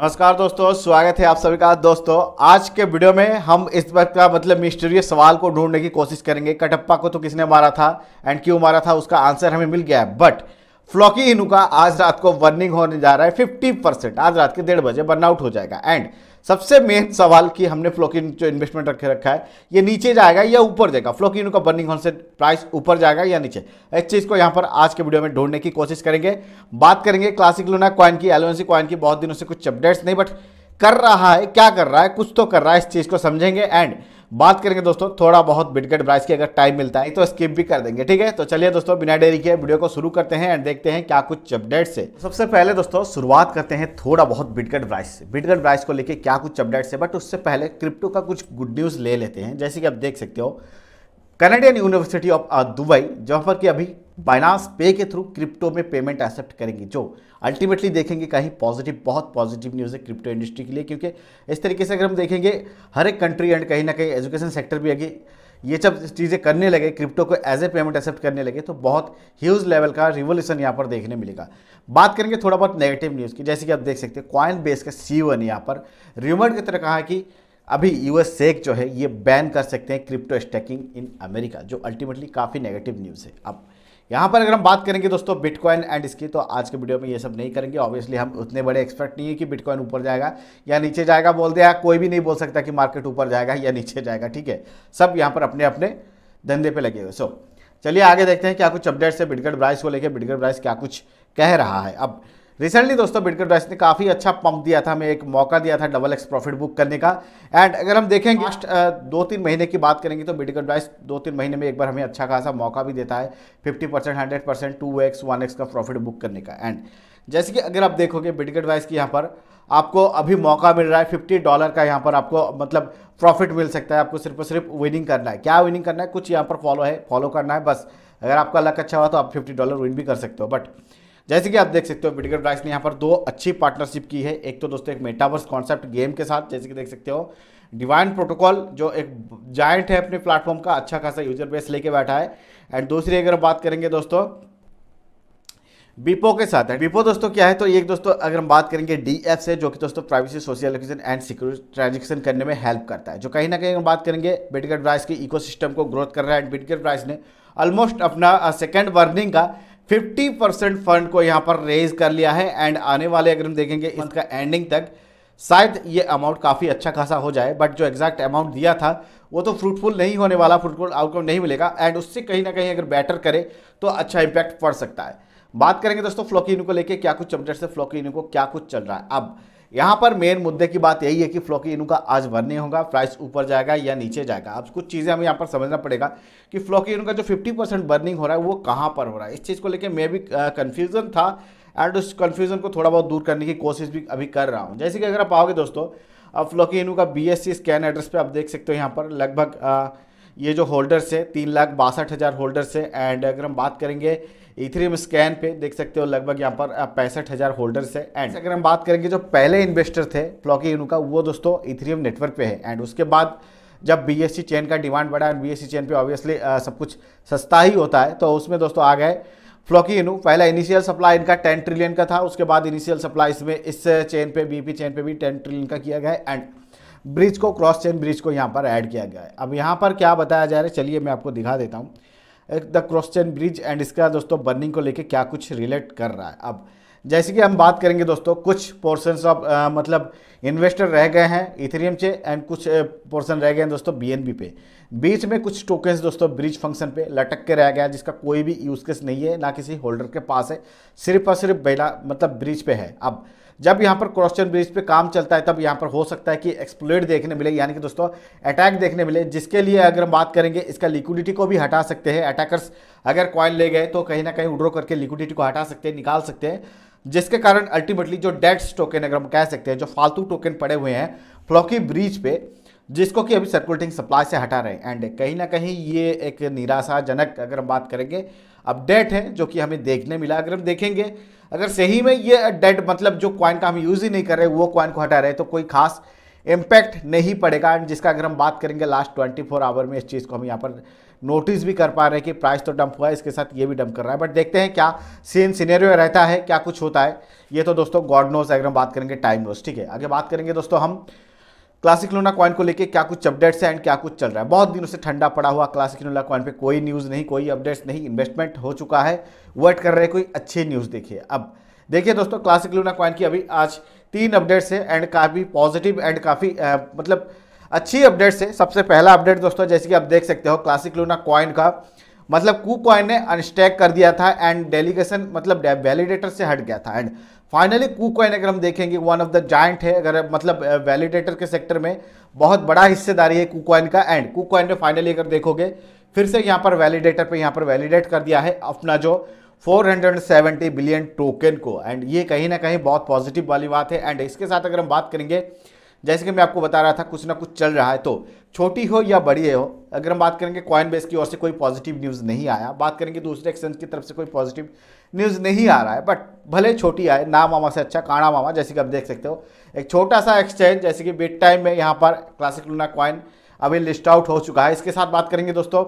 नमस्कार दोस्तों स्वागत है आप सभी का दोस्तों आज के वीडियो में हम इस बात का मतलब मिस्टीरियस सवाल को ढूंढने की कोशिश करेंगे कटप्पा को तो किसने मारा था एंड क्यों मारा था उसका आंसर हमें मिल गया है बट फ्लॉकी इनू का आज रात को वर्निंग होने जा रहा है 50 परसेंट आज रात के डेढ़ बजे बर्नआउट हो जाएगा एंड सबसे मेन सवाल कि हमने फ्लोकिन जो इन्वेस्टमेंट रखे रखा है ये नीचे जाएगा या ऊपर जाएगा फ्लोकिन का बर्निंग से प्राइस ऊपर जाएगा या नीचे इस चीज़ को यहाँ पर आज के वीडियो में ढूंढने की कोशिश करेंगे बात करेंगे क्लासिक लूना क्वाइन की एलोवेंसी कॉइन की बहुत दिनों से कुछ अपडेट्स नहीं बट कर रहा है क्या कर रहा है कुछ तो कर रहा है इस चीज़ को समझेंगे एंड बात करेंगे दोस्तों थोड़ा बहुत बिटगेट ब्राइस की अगर टाइम मिलता है तो स्किप भी कर देंगे ठीक है तो चलिए दोस्तों बिना डेरी के वीडियो को शुरू करते हैं एंड देखते हैं क्या कुछ अपडेट से सबसे पहले दोस्तों शुरुआत करते हैं थोड़ा बहुत बिटगेट ब्राइस से बिटगेट ब्राइस को लेकर क्या कुछ अपडेट है बट उससे पहले क्रिप्टो का कुछ गुड न्यूज़ ले लेते हैं जैसे कि आप देख सकते हो कैनेडियन यूनिवर्सिटी ऑफ दुबई जहाँ पर कि अभी बाइनास पे के थ्रू क्रिप्टो में पेमेंट एक्सेप्ट करेंगी जो अल्टीमेटली देखेंगे कहीं पॉजिटिव बहुत पॉजिटिव न्यूज़ है क्रिप्टो इंडस्ट्री के लिए क्योंकि इस तरीके से अगर हम देखेंगे हर एक कंट्री एंड कहीं ना कहीं एजुकेशन सेक्टर भी आगे ये सब चीज़ें करने लगे क्रिप्टो को एज ए पेमेंट एक्सेप्ट करने लगे तो बहुत ह्यूज लेवल का रिवोल्यूशन यहाँ पर देखने मिलेगा बात करेंगे थोड़ा बहुत नेगेटिव न्यूज़ की जैसे कि आप देख सकते हैं क्वाइन बेस का सी ओ ने यहाँ पर रिमोट की तरह कहा कि अभी यूएस सेक जो है ये बैन कर सकते हैं क्रिप्टो स्टैकिंग इन अमेरिका जो अल्टीमेटली काफ़ी नेगेटिव न्यूज़ है अब यहाँ पर अगर हम बात करेंगे दोस्तों बिटकॉइन एंड इसकी तो आज के वीडियो में ये सब नहीं करेंगे ऑब्वियसली हम उतने बड़े एक्सपर्ट नहीं है कि बिटकॉइन ऊपर जाएगा या नीचे जाएगा बोल दिया कोई भी नहीं बोल सकता कि मार्केट ऊपर जाएगा या नीचे जाएगा ठीक है सब यहाँ पर अपने अपने धंधे पर लगे हुए सो चलिए आगे देखते हैं क्या कुछ अपडेट्स है बिटगढ़ ब्राइस को लेकर बिटगढ़ ब्राइस क्या कुछ कह रहा है अब रिसेंटली दोस्तों बिटकॉइन डॉइस ने काफ़ी अच्छा पंप दिया था हमें एक मौका दिया था डबल एक्स प्रॉफिट बुक करने का एंड अगर हम देखेंगे लास्ट हाँ। दो तीन महीने की बात करेंगे तो बिटकॉइन डॉइस दो तीन महीने में एक बार हमें अच्छा खासा मौका भी देता है fifty percent hundred percent two X one X का प्रॉफिट बुक करने का एंड जैसे कि अगर आप देखोगे बिटकॉइन डॉइस की यहाँ पर आपको अभी मौका मिल रहा है फिफ्टी डॉलर का यहाँ पर आपको मतलब प्रॉफिट मिल सकता है आपको सिर्फ और सिर्फ विनिंग करना है क्या विनिंग करना है कुछ यहाँ पर फॉलो है फॉलो करना है बस अगर आपका लक अच्छा हुआ तो आप फिफ्टी डॉलर विन भी कर सकते हो बट जैसे कि आप देख सकते हो बिटकॉइन प्राइस ने यहाँ पर दो अच्छी पार्टनरशिप की है एक तो दोस्तों एक मेटावर्स कॉन्सेप्ट गेम के साथ जैसे कि देख सकते हो डिवाइन प्रोटोकॉल जो एक जाइंट है अपने प्लेटफॉर्म का अच्छा खासा यूजर बेस लेके बैठा है एंड दूसरी अगर बात करेंगे दोस्तों बीपो के साथ है बीपो दोस्तों क्या है तो एक दोस्तों अगर हम बात करेंगे डी एफ से जो कि दोस्तों privacy social allocation and security transaction करने में हेल्प करता है जो कहीं ना कहीं हम बात करेंगे बिटगेट प्राइस के इकोसिस्टम को ग्रोथ कर रहा है एंड बिटगेट प्राइस ने ऑलमोस्ट अपना सेकंड uh, बर्निंग का फिफ्टी परसेंट फंड को यहां पर रेज कर लिया है एंड आने वाले अगर हम देखेंगे इसका एंडिंग तक शायद ये अमाउंट काफ़ी अच्छा खासा हो जाए बट जो एग्जैक्ट अमाउंट दिया था वो तो फ्रूटफुल नहीं होने वाला फ्रूटफुल आउटकम नहीं मिलेगा एंड उससे कहीं ना कहीं अगर बेटर करे तो अच्छा इम्पैक्ट पड़ सकता है बात करेंगे दोस्तों फ्लोकिन को लेकर क्या कुछ चमचट से फ्लोकिन को क्या कुछ चल रहा है अब यहाँ पर मेन मुद्दे की बात यही है कि फ्लॉकी इनू का आज नहीं होगा प्राइस ऊपर जाएगा या नीचे जाएगा अब कुछ चीज़ें हमें यहाँ पर समझना पड़ेगा कि फ्लोकी इनू का जो 50 परसेंट बर्निंग हो रहा है वो कहाँ पर हो रहा है इस चीज़ को लेकर मैं भी कन्फ्यूज़न था एंड उस कन्फ्यूज़न को थोड़ा बहुत दूर करने की कोशिश भी अभी कर रहा हूँ जैसे कि अगर आप आओगे दोस्तों अब फ्लॉकी इनू का बी स्कैन एड्रेस पर आप देख सकते हो यहाँ पर लगभग ये जो होल्डर्स है तीन लाख बासठ हज़ार होल्डर्स है एंड अगर हम बात करेंगे इथेरियम e स्कैन पे देख सकते हो लगभग यहाँ पर पैंसठ हज़ार होल्डर्स है एंड अगर हम बात करेंगे जो पहले इन्वेस्टर थे फ्लॉकी इनू का वो दोस्तों इथेरियम e नेटवर्क पे है एंड उसके बाद जब बी एस सी चेन का डिमांड बढ़ा and B S C chain पे ऑब्वियसली सब कुछ सस्ता ही होता है तो उसमें दोस्तों आ गए फ्लॉकी इनू पहला इनिशियल सप्लाई इनका टेन ट्रिलियन का था उसके बाद इनिशियल सप्लाई इसमें इस चेन पे बीपी चेन पे भी टेन ट्रिलियन का किया गया एंड ब्रिज को क्रॉस चेन ब्रिज को यहाँ पर ऐड किया गया है अब यहाँ पर क्या बताया जा रहा है चलिए मैं आपको दिखा देता हूँ the cross chain bridge and इसका दोस्तों बर्निंग को लेके क्या कुछ रिलेट कर रहा है अब जैसे कि हम बात करेंगे दोस्तों कुछ पोर्सन ऑफ मतलब इन्वेस्टर रह गए हैं इथेरियम से एंड कुछ पोर्सन रह गए हैं दोस्तों बीएनबी पे बीच में कुछ टोकन्स दोस्तों ब्रिज फंक्शन पे लटक के रह गया जिसका कोई भी यूज केस नहीं है ना किसी होल्डर के पास है सिर्फ और सिर्फ बेला मतलब ब्रिज पे है अब जब यहाँ पर क्रॉस्टन ब्रिज पे काम चलता है तब यहाँ पर हो सकता है कि एक्सप्लोइड देखने मिले यानी कि दोस्तों अटैक देखने मिले जिसके लिए अगर हम बात करेंगे इसका लिक्विडिटी को भी हटा सकते हैं अटैकर्स अगर कॉइन ले गए तो कहीं ना कहीं उड्रो करके लिक्विडिटी को हटा सकते हैं निकाल सकते हैं जिसके कारण अल्टीमेटली जो डेड्स टोकन अगर हम कह सकते हैं जो फालतू टोकन पड़े हुए हैं फ्लॉकी ब्रिज पे जिसको कि अभी सर्कुलेटिंग सप्लाई से हटा रहे हैं एंड कहीं ना कहीं ये एक निराशाजनक अगर हम बात करेंगे अपडेट है जो कि हमें देखने मिला अगर हम देखेंगे अगर सही में ये डेट मतलब जो क्वाइन का हम यूज़ ही नहीं कर रहे वो क्वाइन को हटा रहे तो कोई खास इम्पैक्ट नहीं पड़ेगा एंड जिसका अगर हम बात करेंगे लास्ट ट्वेंटी फोर आवर में इस चीज़ को हम यहाँ पर नोटिस भी कर पा रहे हैं कि प्राइस तो डंप हुआ है इसके साथ ये भी डंप कर रहा है बट देखते हैं क्या सेम सिनेरियो रहता है क्या कुछ होता है ये तो दोस्तों गॉड नोज अगर हम बात करेंगे टाइम नोज ठीक है आगे बात करेंगे दोस्तों हम क्लासिक लोना कॉइन को लेके क्या कुछ अपडेट्स है एंड क्या कुछ चल रहा है बहुत दिनों से ठंडा पड़ा हुआ क्लासिक लोना कॉइन पे कोई न्यूज़ नहीं कोई अपडेट्स नहीं इन्वेस्टमेंट हो चुका है वेट कर रहे कोई अच्छी न्यूज़ देखिए अब देखिए दोस्तों क्लासिक लूना कॉइन की अभी आज तीन अपडेट्स है एंड काफ़ी पॉजिटिव एंड काफ़ी मतलब अच्छी अपडेट्स है सबसे पहला अपडेट दोस्तों जैसे कि आप देख सकते हो क्लासिक लूना कॉइन का मतलब कू कॉइन ने अनस्टैक कर दिया था एंड डेलीगेशन मतलब वैलिडेटर से हट गया था एंड फाइनली कू अगर हम देखेंगे वन ऑफ द जाइंट है अगर मतलब वैलिडेटर के सेक्टर में बहुत बड़ा हिस्सेदारी है कुकॉइन का एंड कुकॉइन ने फाइनली अगर देखोगे फिर से यहाँ पर वैलिडेटर पे यहाँ पर वैलिडेट कर दिया है अपना जो 470 बिलियन टोकन को एंड ये कहीं ना कहीं बहुत पॉजिटिव वाली बात है एंड इसके साथ अगर हम बात करेंगे जैसे कि मैं आपको बता रहा था कुछ ना कुछ चल रहा है तो छोटी हो या बड़ी हो अगर हम बात करेंगे कॉइन बेस की ओर से कोई पॉजिटिव न्यूज़ नहीं आया बात करेंगे दूसरे एक्सचेंज की तरफ से कोई पॉजिटिव न्यूज़ नहीं आ रहा है बट भले छोटी आए नाम मामा से अच्छा काणा मामा जैसे कि आप देख सकते हो एक छोटा सा एक्सचेंज जैसे कि बिट टाइम में यहाँ पर क्लासिक लूना क्वाइन अभी लिस्ट आउट हो चुका है इसके साथ बात करेंगे दोस्तों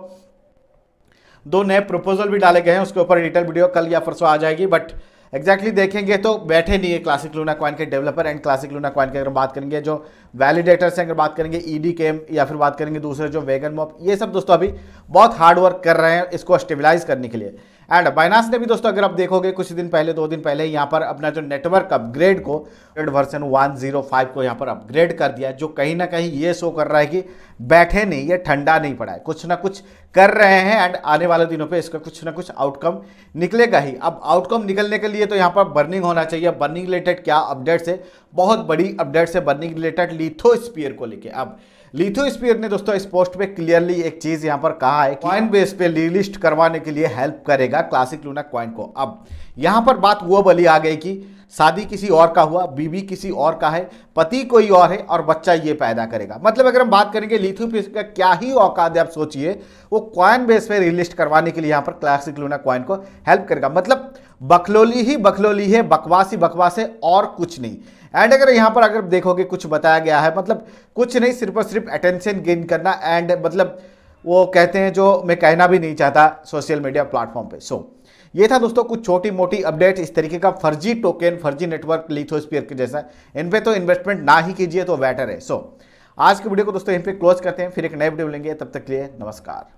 दो नए प्रपोजल भी डाले गए हैं उसके ऊपर डिटेल वीडियो कल या परसों आ जाएगी बट एग्जैक्टली exactly देखेंगे तो बैठे नहीं है क्लासिक लूना क्वाइन के developer and classic Luna coin की अगर बात करेंगे जो वैलिडेटर से अगर बात करेंगे ईडी e केम या फिर बात करेंगे दूसरे जो वेगन मॉप ये सब दोस्तों अभी बहुत हार्ड वर्क कर रहे हैं इसको स्टेबिलाइज करने के लिए एंड बाइनास ने भी दोस्तों अगर आप देखोगे कुछ दिन पहले दो दिन पहले यहाँ पर अपना जो नेटवर्क अपग्रेड को जीरो 1.05 को यहाँ पर अपग्रेड कर दिया जो कहीं ना कहीं ये शो कर रहा है कि बैठे नहीं ये ठंडा नहीं पड़ा है कुछ ना कुछ कर रहे हैं एंड आने वाले दिनों पे इसका कुछ ना कुछ आउटकम निकलेगा ही अब आउटकम निकलने के लिए तो यहाँ पर बर्निंग होना चाहिए बर्निंग रिलेटेड क्या अपडेट्स है बहुत बड़ी अपडेट्स है बर्निंग रिलेटेड स्पीयर को लेके अब लिथोस्पियर ने दोस्तों इस पोस्ट पे क्लियरली एक चीज यहां पर कहा है कॉइन बेस पे रिलिस्ट करवाने के लिए हेल्प करेगा क्लासिक लूना क्वाइन को अब यहां पर बात वो बली आ गई कि शादी किसी और का हुआ बीवी किसी और का है पति कोई और है और बच्चा ये पैदा करेगा मतलब अगर हम बात करेंगे लिथोपिस का क्या ही औकात है आप सोचिए वो क्वाइन बेस पे रिलिस्ट करवाने के लिए यहाँ पर क्लासिक लूना क्वाइन को हेल्प करेगा मतलब बखलोली ही बखलोली है बकवास ही बकवास है और कुछ नहीं एंड अगर यहाँ पर अगर देखोगे कुछ बताया गया है मतलब कुछ नहीं सिर्फ और सिर्फ अटेंशन गेन करना एंड मतलब वो कहते हैं जो मैं कहना भी नहीं चाहता सोशल मीडिया प्लेटफॉर्म पे सो so, ये था दोस्तों कुछ छोटी मोटी अपडेट इस तरीके का फर्जी टोकन फर्जी नेटवर्क लिथोस्पियर के जैसा इन पे तो इन्वेस्टमेंट ना ही कीजिए तो बेटर है सो so, आज की वीडियो को दोस्तों यहीं पे क्लोज करते हैं फिर एक नए वीडियो लेंगे तब तक के लिए नमस्कार